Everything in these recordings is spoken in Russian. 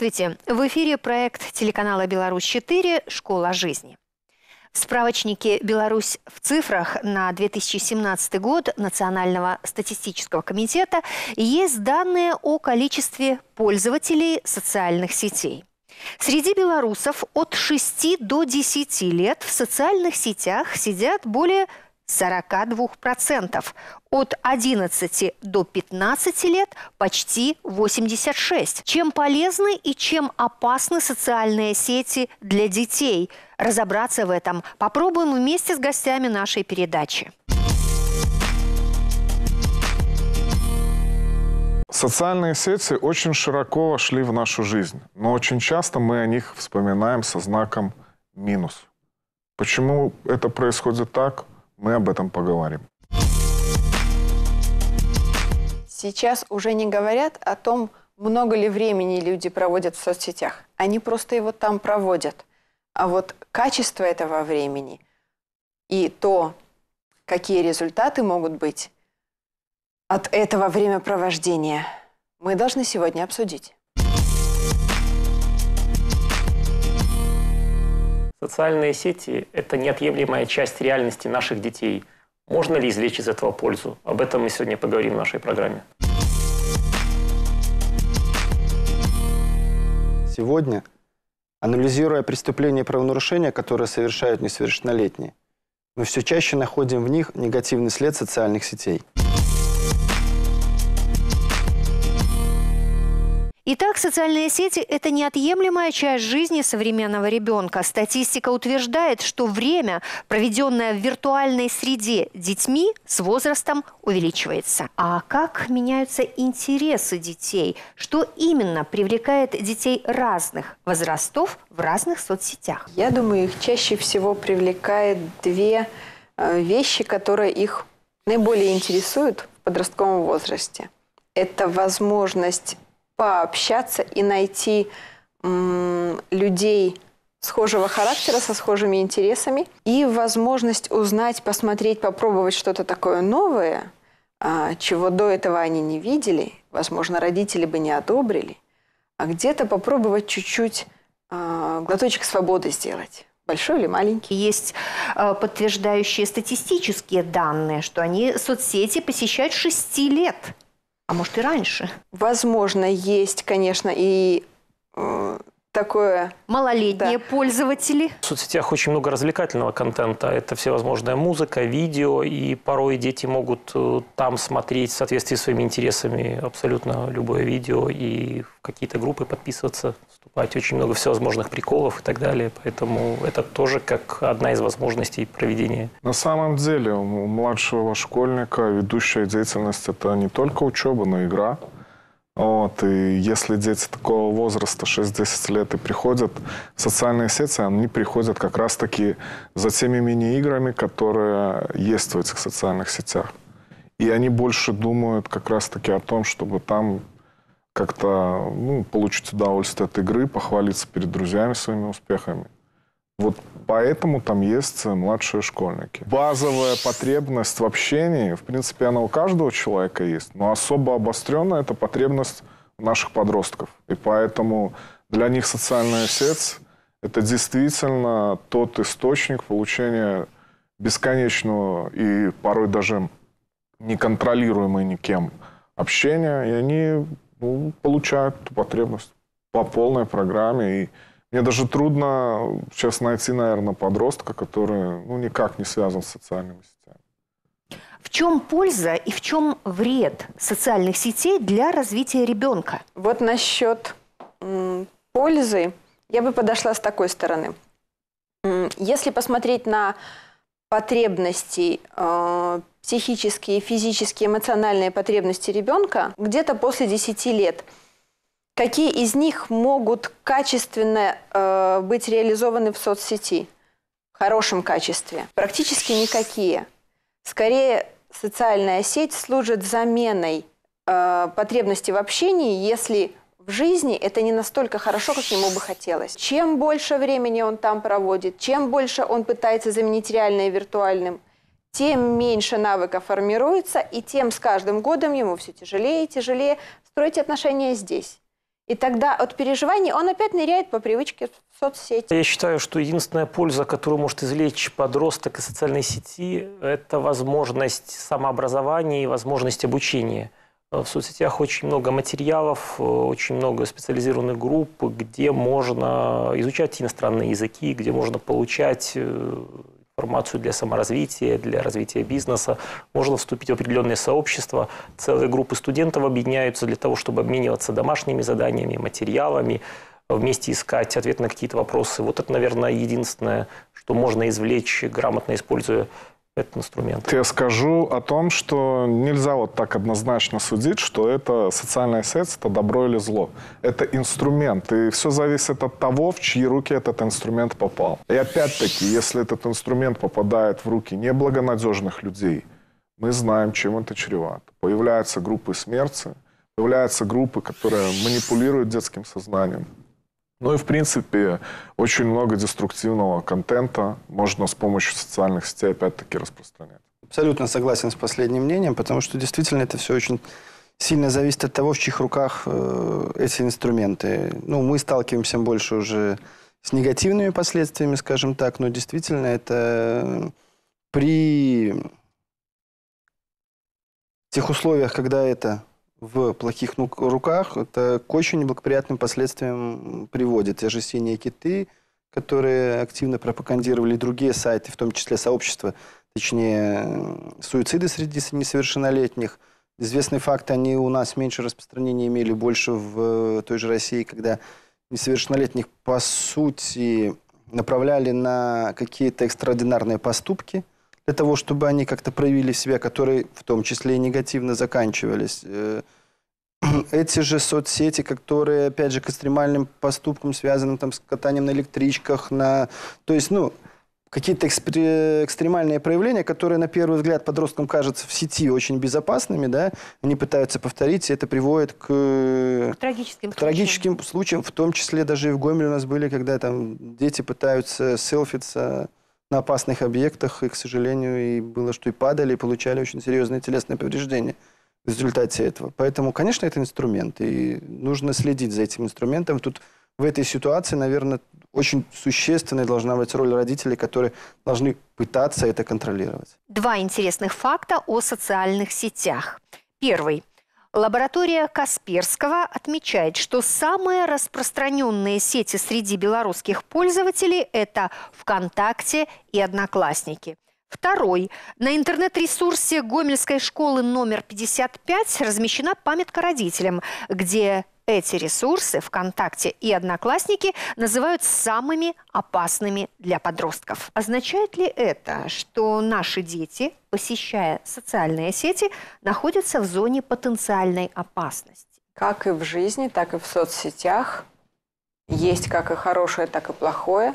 Здравствуйте! В эфире проект телеканала «Беларусь-4. Школа жизни». В справочнике «Беларусь в цифрах» на 2017 год Национального статистического комитета есть данные о количестве пользователей социальных сетей. Среди белорусов от 6 до 10 лет в социальных сетях сидят более 42%, от 11 до 15 лет почти 86. Чем полезны и чем опасны социальные сети для детей? Разобраться в этом попробуем вместе с гостями нашей передачи. Социальные сети очень широко вошли в нашу жизнь, но очень часто мы о них вспоминаем со знаком минус. Почему это происходит так? Мы об этом поговорим. Сейчас уже не говорят о том, много ли времени люди проводят в соцсетях. Они просто его там проводят. А вот качество этого времени и то, какие результаты могут быть от этого времяпровождения, мы должны сегодня обсудить. Социальные сети – это неотъемлемая часть реальности наших детей. Можно ли извлечь из этого пользу? Об этом мы сегодня поговорим в нашей программе. Сегодня, анализируя преступления и правонарушения, которые совершают несовершеннолетние, мы все чаще находим в них негативный след социальных сетей. Итак, социальные сети – это неотъемлемая часть жизни современного ребенка. Статистика утверждает, что время, проведенное в виртуальной среде детьми, с возрастом увеличивается. А как меняются интересы детей? Что именно привлекает детей разных возрастов в разных соцсетях? Я думаю, их чаще всего привлекает две э, вещи, которые их наиболее интересуют в подростковом возрасте. Это возможность пообщаться и найти людей схожего характера, со схожими интересами. И возможность узнать, посмотреть, попробовать что-то такое новое, а, чего до этого они не видели, возможно, родители бы не одобрили, а где-то попробовать чуть-чуть а, глоточек свободы сделать большой или маленький. Есть э, подтверждающие статистические данные, что они соцсети посещают 6 лет а может и раньше. Возможно, есть, конечно, и э, такое... Малолетние да. пользователи. В соцсетях очень много развлекательного контента. Это всевозможная музыка, видео, и порой дети могут э, там смотреть в соответствии с своими интересами абсолютно любое видео и в какие-то группы подписываться, вступать. Очень много всевозможных приколов и так далее. Поэтому это тоже как одна из возможностей проведения. На самом деле у младшего школьника ведущая деятельность – это не только учеба, но и игра. Вот, и если дети такого возраста, 6-10 лет, и приходят в социальные сети, они приходят как раз-таки за теми мини-играми, которые есть в этих социальных сетях. И они больше думают как раз-таки о том, чтобы там как-то ну, получить удовольствие от игры, похвалиться перед друзьями своими успехами. Вот поэтому там есть э, младшие школьники. Базовая потребность в общении, в принципе, она у каждого человека есть, но особо обострена эта потребность наших подростков. И поэтому для них социальная сеть – это действительно тот источник получения бесконечного и порой даже неконтролируемой никем общения, и они ну, получают эту потребность по полной программе. И мне даже трудно сейчас найти, наверное, подростка, который ну, никак не связан с социальными сетями. В чем польза и в чем вред социальных сетей для развития ребенка? Вот насчет пользы я бы подошла с такой стороны. Если посмотреть на потребности, э, психические, физические, эмоциональные потребности ребенка, где-то после 10 лет – Какие из них могут качественно э, быть реализованы в соцсети? В хорошем качестве. Практически никакие. Скорее, социальная сеть служит заменой э, потребности в общении, если в жизни это не настолько хорошо, как ему бы хотелось. Чем больше времени он там проводит, чем больше он пытается заменить реальное виртуальным, тем меньше навыка формируется, и тем с каждым годом ему все тяжелее и тяжелее строить отношения здесь. И тогда от переживаний он опять ныряет по привычке в соцсети. Я считаю, что единственная польза, которую может извлечь подросток из социальной сети, это возможность самообразования и возможность обучения. В соцсетях очень много материалов, очень много специализированных групп, где можно изучать иностранные языки, где можно получать э, информацию для саморазвития, для развития бизнеса. Можно вступить в определенные сообщества. Целые группы студентов объединяются для того, чтобы обмениваться домашними заданиями, материалами, вместе искать ответ на какие-то вопросы. Вот это, наверное, единственное, что можно извлечь, грамотно используя этот инструмент. Я скажу о том, что нельзя вот так однозначно судить, что это социальная сеть, это добро или зло. Это инструмент, и все зависит от того, в чьи руки этот инструмент попал. И опять-таки, если этот инструмент попадает в руки неблагонадежных людей, мы знаем, чем это чревато. Появляются группы смерти, появляются группы, которые манипулируют детским сознанием. Ну и, в принципе, очень много деструктивного контента можно с помощью социальных сетей опять-таки распространять. Абсолютно согласен с последним мнением, потому что действительно это все очень сильно зависит от того, в чьих руках э, эти инструменты. Ну, мы сталкиваемся больше уже с негативными последствиями, скажем так, но действительно это при тех условиях, когда это в плохих руках, это к очень неблагоприятным последствиям приводит. Те же «Синие киты», которые активно пропагандировали другие сайты, в том числе сообщества, точнее, суициды среди несовершеннолетних. известный факт, они у нас меньше распространения имели, больше в э, той же России, когда несовершеннолетних, по сути, направляли на какие-то экстраординарные поступки – для того, чтобы они как-то проявили себя, которые в том числе и негативно заканчивались. Э, эти же соцсети, которые, опять же, к экстремальным поступкам, связанным там с катанием на электричках, на... То есть, ну, какие-то экстремальные проявления, которые, на первый взгляд, подросткам кажутся в сети очень безопасными, да, они пытаются повторить, и это приводит к, к трагическим, к трагическим случаям. случаям. В том числе даже и в Гомеле у нас были, когда там дети пытаются селфиться на опасных объектах, и, к сожалению, и было, что и падали, и получали очень серьезные телесные повреждения в результате этого. Поэтому, конечно, это инструмент, и нужно следить за этим инструментом. Тут в этой ситуации, наверное, очень существенной должна быть роль родителей, которые должны пытаться это контролировать. Два интересных факта о социальных сетях. Первый – Лаборатория Касперского отмечает, что самые распространенные сети среди белорусских пользователей – это ВКонтакте и Одноклассники. Второй. На интернет-ресурсе Гомельской школы номер 55 размещена памятка родителям, где эти ресурсы ВКонтакте и Одноклассники называют самыми опасными для подростков. Означает ли это, что наши дети, посещая социальные сети, находятся в зоне потенциальной опасности? Как и в жизни, так и в соцсетях есть как и хорошее, так и плохое.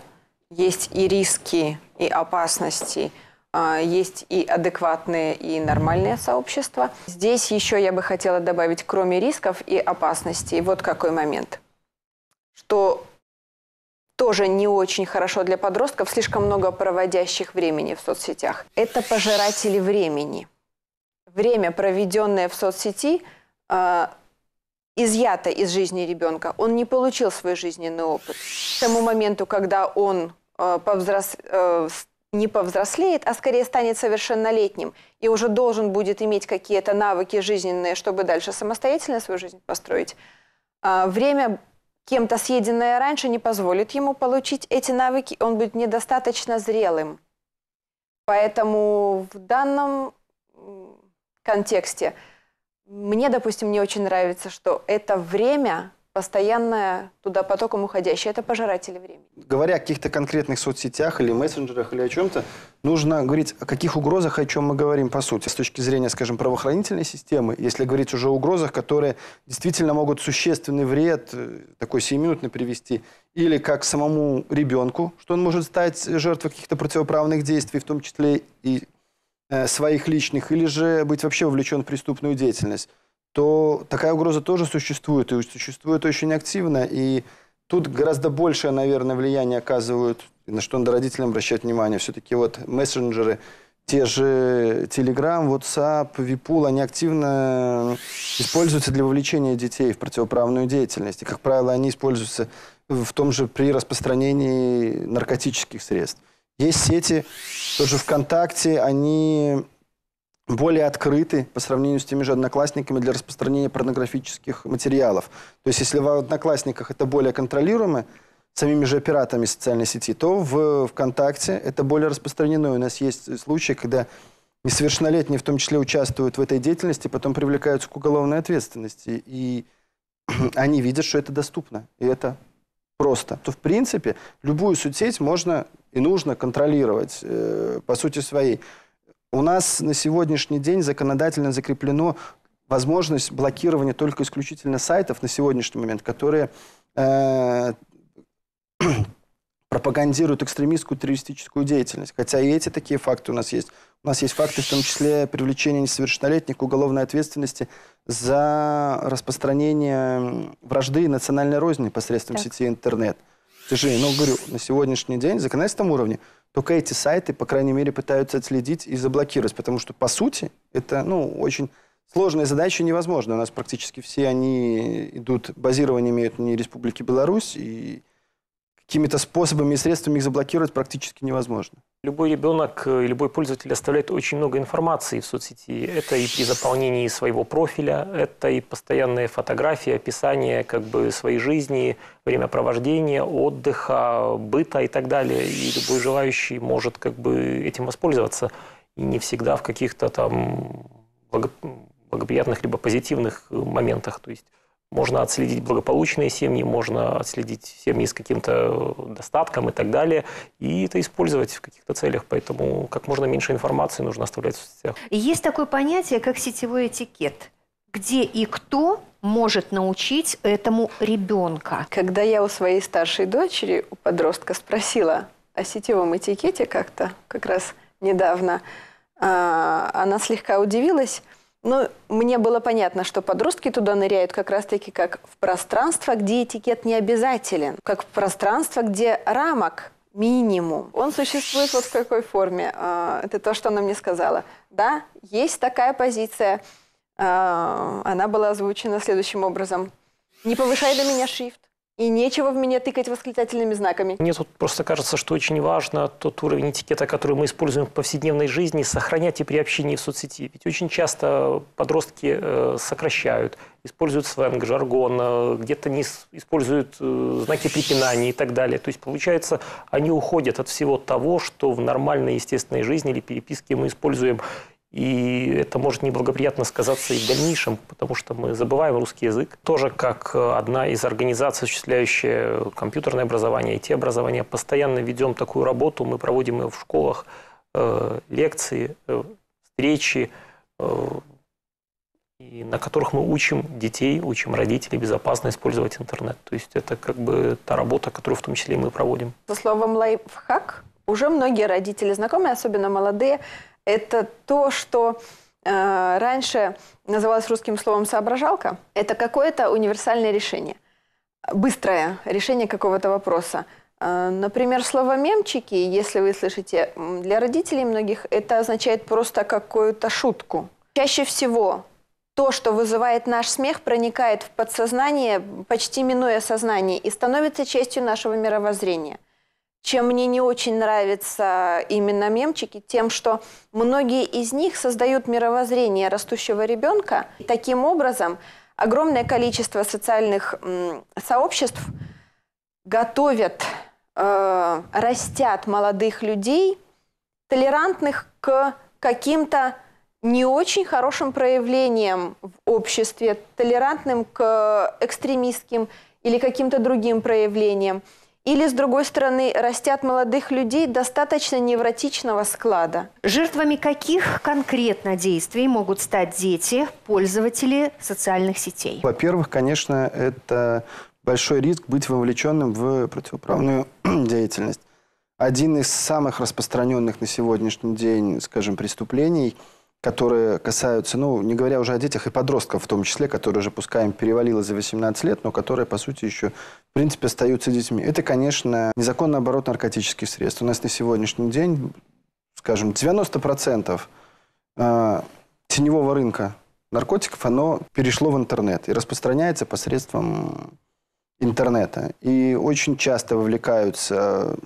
Есть и риски, и опасности – а, есть и адекватные, и нормальные сообщества. Здесь еще я бы хотела добавить, кроме рисков и опасностей, вот какой момент, что тоже не очень хорошо для подростков, слишком много проводящих времени в соцсетях. Это пожиратели времени. Время, проведенное в соцсети, а, изъято из жизни ребенка. Он не получил свой жизненный опыт. К тому моменту, когда он а, повзрослел. Э, не повзрослеет, а скорее станет совершеннолетним и уже должен будет иметь какие-то навыки жизненные, чтобы дальше самостоятельно свою жизнь построить, а, время кем-то съеденное раньше не позволит ему получить эти навыки, он будет недостаточно зрелым. Поэтому в данном контексте мне, допустим, не очень нравится, что это время постоянная туда потоком уходящая. Это пожиратели времени. Говоря о каких-то конкретных соцсетях или мессенджерах или о чем-то, нужно говорить о каких угрозах, о чем мы говорим по сути. С точки зрения, скажем, правоохранительной системы, если говорить уже о угрозах, которые действительно могут существенный вред, э, такой семиминутный привести, или как самому ребенку, что он может стать жертвой каких-то противоправных действий, в том числе и э, своих личных, или же быть вообще вовлечен в преступную деятельность то такая угроза тоже существует, и существует очень активно, и тут гораздо большее, наверное, влияние оказывают, на что надо родителям обращать внимание, все-таки вот мессенджеры, те же Telegram, WhatsApp, Випул, они активно используются для вовлечения детей в противоправную деятельность. И, как правило, они используются в том же при распространении наркотических средств. Есть сети, тоже ВКонтакте, они более открыты по сравнению с теми же одноклассниками для распространения порнографических материалов. То есть если в одноклассниках это более контролируемо самими же операторами социальной сети, то в ВКонтакте это более распространено. И У нас есть случаи, когда несовершеннолетние в том числе участвуют в этой деятельности, потом привлекаются к уголовной ответственности. И они видят, что это доступно, и это просто. То, в принципе, любую соцсеть можно и нужно контролировать э, по сути своей. У нас на сегодняшний день законодательно закреплено возможность блокирования только исключительно сайтов на сегодняшний момент, которые э, пропагандируют экстремистскую террористическую деятельность. Хотя и эти такие факты у нас есть. У нас есть факты, в том числе привлечение несовершеннолетних к уголовной ответственности за распространение вражды и национальной розни посредством так. сети интернет. Ты но ну, говорю, на сегодняшний день законодательном уровне только эти сайты, по крайней мере, пытаются отследить и заблокировать, потому что, по сути, это, ну, очень сложная задача невозможно. У нас практически все они идут, базирование имеют не Республики Беларусь, и какими-то способами и средствами их заблокировать практически невозможно. Любой ребенок, э, любой пользователь оставляет очень много информации в соцсети. Это и при заполнении своего профиля, это и постоянные фотографии, описание как бы своей жизни, время провождения, отдыха, быта и так далее. И любой желающий может как бы этим воспользоваться. И не всегда в каких-то там благоприятных либо позитивных э, моментах. То есть можно отследить благополучные семьи, можно отследить семьи с каким-то э, достатком и так далее, и это использовать в каких-то целях. Поэтому как можно меньше информации нужно оставлять в соцсетях. Есть такое понятие, как сетевой этикет. Где и кто может научить этому ребенка? Когда я у своей старшей дочери, у подростка, спросила о сетевом этикете как-то, как раз недавно, а, она слегка удивилась – ну, мне было понятно, что подростки туда ныряют как раз-таки как в пространство, где этикет не обязателен, как в пространство, где рамок минимум. Он существует вот в какой форме. А, это то, что она мне сказала. Да, есть такая позиция. А, она была озвучена следующим образом. Не повышай для меня шрифт. И нечего в меня тыкать восклицательными знаками. Мне тут просто кажется, что очень важно тот уровень этикета, который мы используем в повседневной жизни, сохранять и при общении в соцсети. Ведь очень часто подростки э, сокращают, используют сленг, жаргон, э, где-то не используют э, знаки препинания и так далее. То есть, получается, они уходят от всего того, что в нормальной естественной жизни или переписке мы используем и это может неблагоприятно сказаться и в дальнейшем, потому что мы забываем русский язык. Тоже как э, одна из организаций, осуществляющая компьютерное образование, IT-образование, постоянно ведем такую работу, мы проводим ее в школах, э, лекции, э, встречи, и на которых мы учим детей, учим родителей безопасно использовать интернет. То есть это как бы та работа, которую в том числе мы проводим. За словом лайфхак уже многие родители знакомые, особенно молодые, это то, что э, раньше называлось русским словом «соображалка». Это какое-то универсальное решение, быстрое решение какого-то вопроса. Э, например, слово «мемчики», если вы слышите, для родителей многих это означает просто какую-то шутку. Чаще всего то, что вызывает наш смех, проникает в подсознание, почти минуя сознание, и становится частью нашего мировоззрения. Чем мне не очень нравятся именно мемчики, тем, что многие из них создают мировоззрение растущего ребенка. Таким образом, огромное количество социальных сообществ готовят, э, растят молодых людей, толерантных к каким-то не очень хорошим проявлением в обществе, толерантным к экстремистским или каким-то другим проявлениям. Или, с другой стороны, растят молодых людей достаточно невротичного склада. Жертвами каких конкретно действий могут стать дети, пользователи социальных сетей? Во-первых, конечно, это большой риск быть вовлеченным в противоправную деятельность. Один из самых распространенных на сегодняшний день, скажем, преступлений – которые касаются, ну, не говоря уже о детях и подростках в том числе, которые уже, пускай им перевалило за 18 лет, но которые, по сути, еще, в принципе, остаются детьми. Это, конечно, незаконный оборот наркотических средств. У нас на сегодняшний день, скажем, 90% э, теневого рынка наркотиков, оно перешло в интернет и распространяется посредством интернета. И очень часто вовлекаются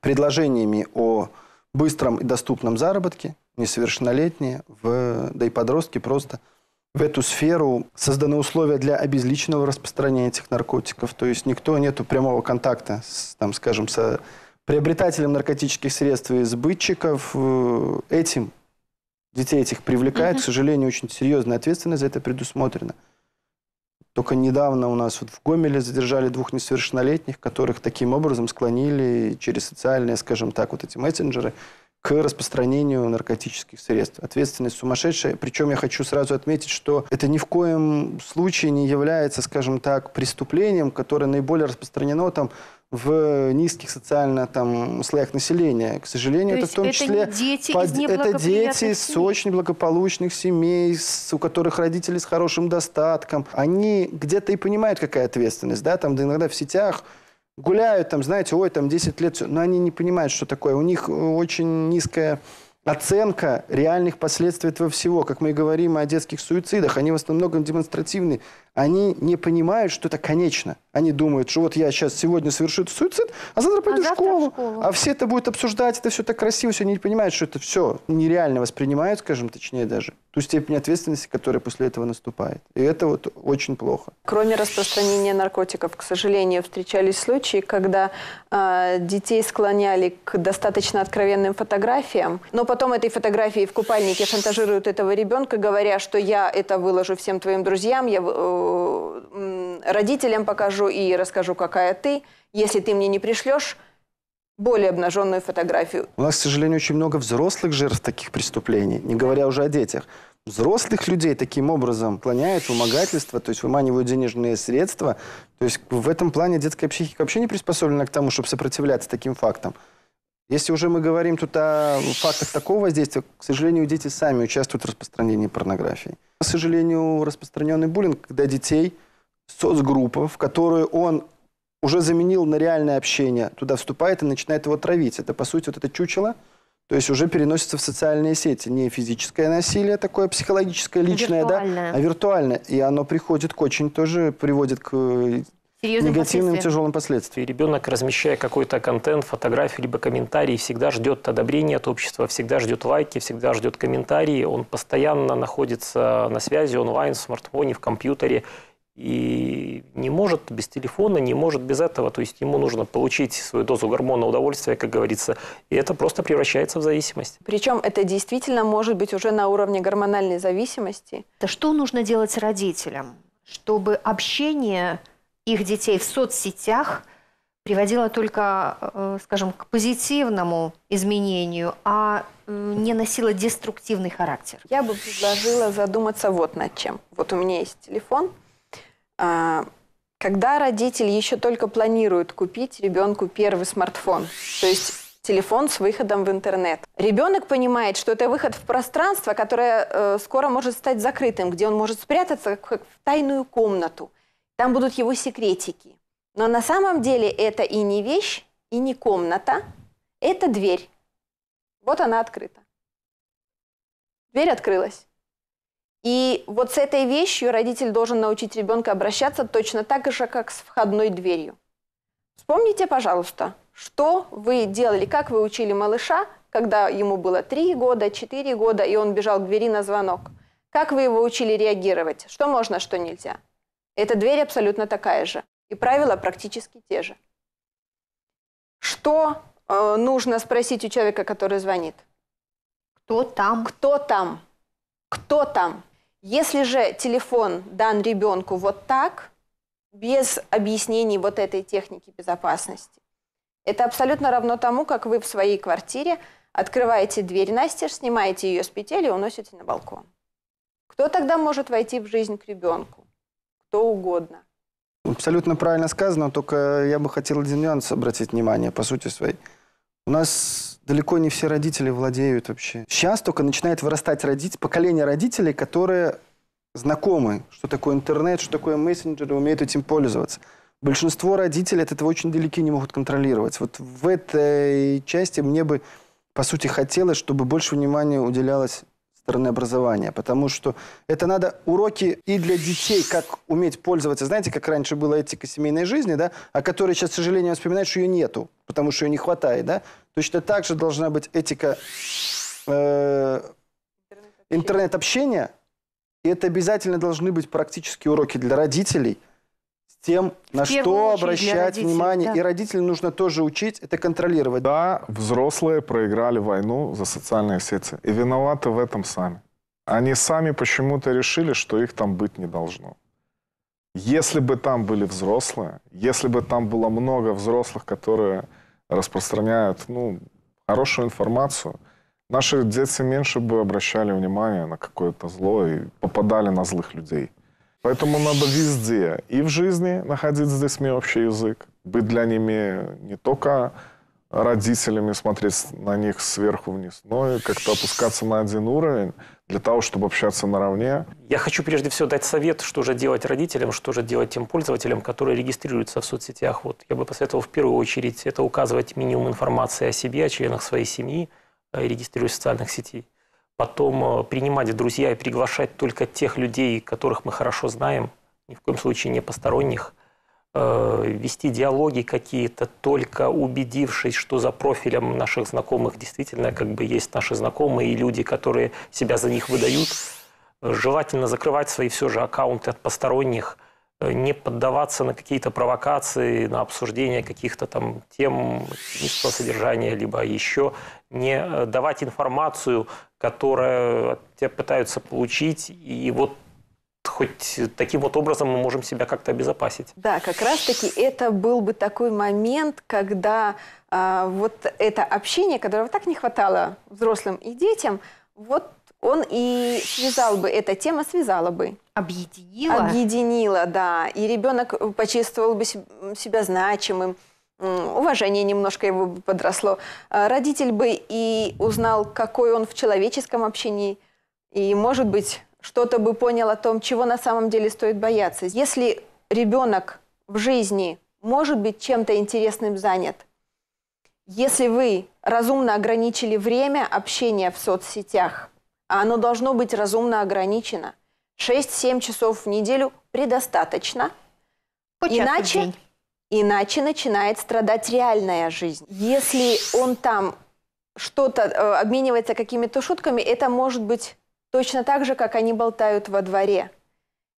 предложениями о быстром и доступном заработке – несовершеннолетние, в, да и подростки просто в эту сферу созданы условия для обезличенного распространения этих наркотиков. То есть никто нету прямого контакта, с, там, скажем, с приобретателем наркотических средств и сбытчиков. Э, этим детей этих привлекает, угу. к сожалению, очень серьезная ответственность за это предусмотрена. Только недавно у нас вот в Гомеле задержали двух несовершеннолетних, которых таким образом склонили через социальные, скажем так, вот эти мессенджеры к распространению наркотических средств. Ответственность сумасшедшая. Причем я хочу сразу отметить, что это ни в коем случае не является, скажем так, преступлением, которое наиболее распространено там в низких социально там слоях населения. К сожалению, То это в том это числе дети под... из это дети семей. с очень благополучных семей, с... у которых родители с хорошим достатком. Они где-то и понимают, какая ответственность, да, там да иногда в сетях гуляют там, знаете, ой, там 10 лет, но они не понимают, что такое. У них э, очень низкая оценка реальных последствий этого всего. Как мы и говорим о детских суицидах, они в основном демонстративны. Они не понимают, что это конечно. Они думают, что вот я сейчас сегодня совершу суицид, а завтра пойду а завтра в, школу. в школу. А все это будут обсуждать, это все так красиво, все они не понимают, что это все нереально воспринимают, скажем точнее даже, ту степень ответственности, которая после этого наступает. И это вот очень плохо. Кроме распространения наркотиков, к сожалению, встречались случаи, когда э, детей склоняли к достаточно откровенным фотографиям, но потом потом этой фотографией в купальнике шантажируют этого ребенка, говоря, что я это выложу всем твоим друзьям, я э, родителям покажу и расскажу, какая ты. Если ты мне не пришлешь более обнаженную фотографию. У нас, к сожалению, очень много взрослых жертв таких преступлений, не говоря уже о детях. Взрослых людей таким образом клоняют вымогательство, то есть выманивают денежные средства. То есть в этом плане детская психика вообще не приспособлена к тому, чтобы сопротивляться таким фактам. Если уже мы говорим тут о фактах такого воздействия, к сожалению, дети сами участвуют в распространении порнографии. К сожалению, распространенный буллинг, когда детей, соцгруппа, в которую он уже заменил на реальное общение, туда вступает и начинает его травить. Это, по сути, вот это чучело, то есть уже переносится в социальные сети. Не физическое насилие такое, психологическое, личное, да, а виртуальное. И оно приходит к очень тоже, приводит к негативным тяжелым последствиям. ребенок, размещая какой-то контент, фотографию, либо комментарий, всегда ждет одобрения от общества, всегда ждет лайки, всегда ждет комментарии. Он постоянно находится на связи онлайн, в смартфоне, в компьютере. И не может без телефона, не может без этого. То есть ему нужно получить свою дозу гормона удовольствия, как говорится. И это просто превращается в зависимость. Причем это действительно может быть уже на уровне гормональной зависимости. Да что нужно делать родителям, чтобы общение их детей в соцсетях приводила только, э, скажем, к позитивному изменению, а э, не носила деструктивный характер? Я бы предложила задуматься вот над чем. Вот у меня есть телефон. А, когда родитель еще только планирует купить ребенку первый смартфон, то есть телефон с выходом в интернет. Ребенок понимает, что это выход в пространство, которое э, скоро может стать закрытым, где он может спрятаться как в тайную комнату там будут его секретики. Но на самом деле это и не вещь, и не комната, это дверь. Вот она открыта. Дверь открылась. И вот с этой вещью родитель должен научить ребенка обращаться точно так же, как с входной дверью. Вспомните, пожалуйста, что вы делали, как вы учили малыша, когда ему было 3 года, 4 года, и он бежал к двери на звонок. Как вы его учили реагировать? Что можно, что нельзя? Эта дверь абсолютно такая же. И правила практически те же. Что э, нужно спросить у человека, который звонит? Кто там? Кто там? Кто там? Если же телефон дан ребенку вот так, без объяснений вот этой техники безопасности, это абсолютно равно тому, как вы в своей квартире открываете дверь настежь, снимаете ее с петель и уносите на балкон. Кто тогда может войти в жизнь к ребенку? что угодно. Абсолютно правильно сказано, только я бы хотел один нюанс обратить внимание, по сути своей. У нас далеко не все родители владеют вообще. Сейчас только начинает вырастать родить, поколение родителей, которые знакомы, что такое интернет, что такое мессенджеры, умеют этим пользоваться. Большинство родителей от этого очень далеки, не могут контролировать. Вот в этой части мне бы, по сути, хотелось, чтобы больше внимания уделялось стороны образования, потому что это надо уроки и для детей, как уметь пользоваться, знаете, как раньше была этика семейной жизни, да, о которой сейчас, к сожалению, вспоминают, что ее нету, потому что ее не хватает, да, точно так же должна быть этика э, интернет-общения, и это обязательно должны быть практические уроки для родителей – тем, на что обращать внимание. Да. И родителям нужно тоже учить это контролировать. Да, взрослые проиграли войну за социальные сети. И виноваты в этом сами. Они сами почему-то решили, что их там быть не должно. Если бы там были взрослые, если бы там было много взрослых, которые распространяют ну, хорошую информацию, наши дети меньше бы обращали внимание на какое-то зло и попадали на злых людей. Поэтому надо везде и в жизни находить с детьми общий язык, быть для ними не только родителями, смотреть на них сверху вниз, но и как-то опускаться на один уровень для того, чтобы общаться наравне. Я хочу прежде всего дать совет, что же делать родителям, что же делать тем пользователям, которые регистрируются в соцсетях. Вот я бы посоветовал в первую очередь это указывать минимум информации о себе, о членах своей семьи, э, регистрируясь в социальных сетях потом э, принимать друзья и приглашать только тех людей, которых мы хорошо знаем, ни в коем случае не посторонних, э, вести диалоги какие-то, только убедившись, что за профилем наших знакомых действительно как бы есть наши знакомые и люди, которые себя за них выдают. Э, желательно закрывать свои все же аккаунты от посторонних, не поддаваться на какие-то провокации, на обсуждение каких-то там тем, содержания, либо еще не э, давать информацию, которая тебя пытаются получить, и вот хоть таким вот образом мы можем себя как-то обезопасить. Да, как раз-таки это был бы такой момент, когда а, вот это общение, которого так не хватало взрослым и детям, вот он и связал бы, эта тема связала бы. Объединила? Объединила, да. И ребенок почувствовал бы себя значимым уважение немножко его бы подросло. А, родитель бы и узнал, какой он в человеческом общении, и, может быть, что-то бы понял о том, чего на самом деле стоит бояться. Если ребенок в жизни может быть чем-то интересным занят, если вы разумно ограничили время общения в соцсетях, а оно должно быть разумно ограничено, 6-7 часов в неделю предостаточно – по Иначе день. Иначе начинает страдать реальная жизнь. Если он там что-то э, обменивается какими-то шутками, это может быть точно так же, как они болтают во дворе.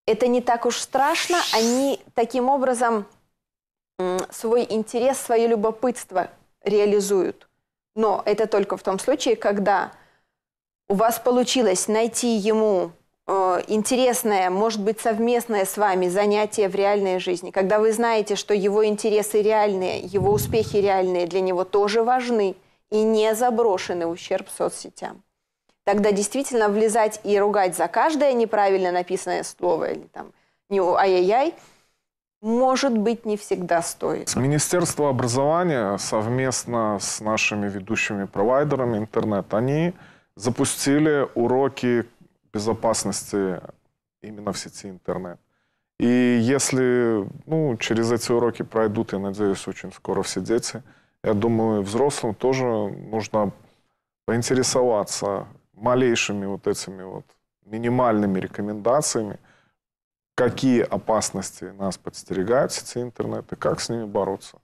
Это не так уж страшно, они таким образом свой интерес, свое любопытство реализуют. Но это только в том случае, когда у вас получилось найти ему Э, интересное, может быть, совместное с вами занятие в реальной жизни, когда вы знаете, что его интересы реальные, его успехи реальные для него тоже важны и не заброшены ущерб соцсетям. Тогда действительно влезать и ругать за каждое неправильно написанное слово или там не ай-яй-яй, может быть, не всегда стоит. Министерство образования совместно с нашими ведущими провайдерами интернет, они запустили уроки безопасности именно в сети интернет. И если ну, через эти уроки пройдут, я надеюсь, очень скоро все дети, я думаю, взрослым тоже нужно поинтересоваться малейшими вот этими вот минимальными рекомендациями, какие опасности нас подстерегают в сети интернет и как с ними бороться.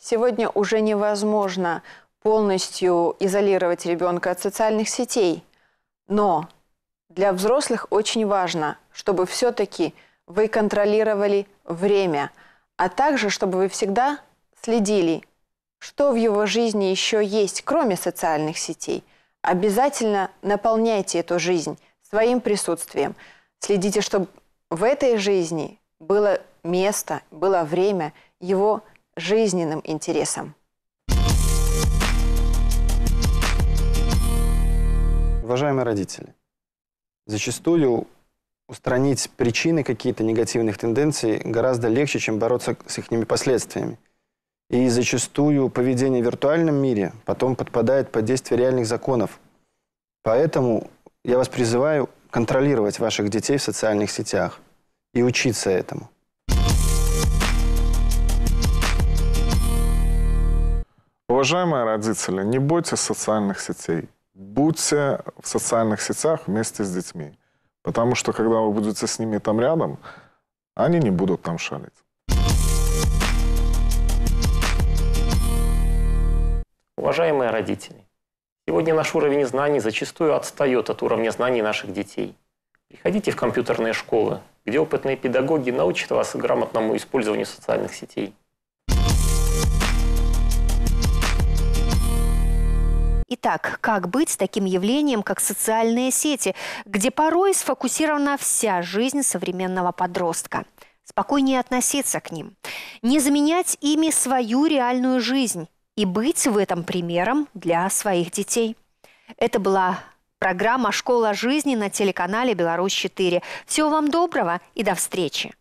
Сегодня уже невозможно полностью изолировать ребенка от социальных сетей. Но для взрослых очень важно, чтобы все-таки вы контролировали время, а также, чтобы вы всегда следили, что в его жизни еще есть, кроме социальных сетей. Обязательно наполняйте эту жизнь своим присутствием. Следите, чтобы в этой жизни было место, было время его жизненным интересам. Уважаемые родители, зачастую устранить причины какие-то негативных тенденций гораздо легче, чем бороться с их последствиями. И зачастую поведение в виртуальном мире потом подпадает под действие реальных законов. Поэтому я вас призываю контролировать ваших детей в социальных сетях и учиться этому. Уважаемые родители, не бойтесь социальных сетей будьте в социальных сетях вместе с детьми. Потому что когда вы будете с ними там рядом, они не будут там шалить. Уважаемые родители, сегодня наш уровень знаний зачастую отстает от уровня знаний наших детей. Приходите в компьютерные школы, где опытные педагоги научат вас грамотному использованию социальных сетей. Итак, как быть с таким явлением, как социальные сети, где порой сфокусирована вся жизнь современного подростка? Спокойнее относиться к ним, не заменять ими свою реальную жизнь и быть в этом примером для своих детей. Это была программа «Школа жизни» на телеканале «Беларусь-4». Всего вам доброго и до встречи!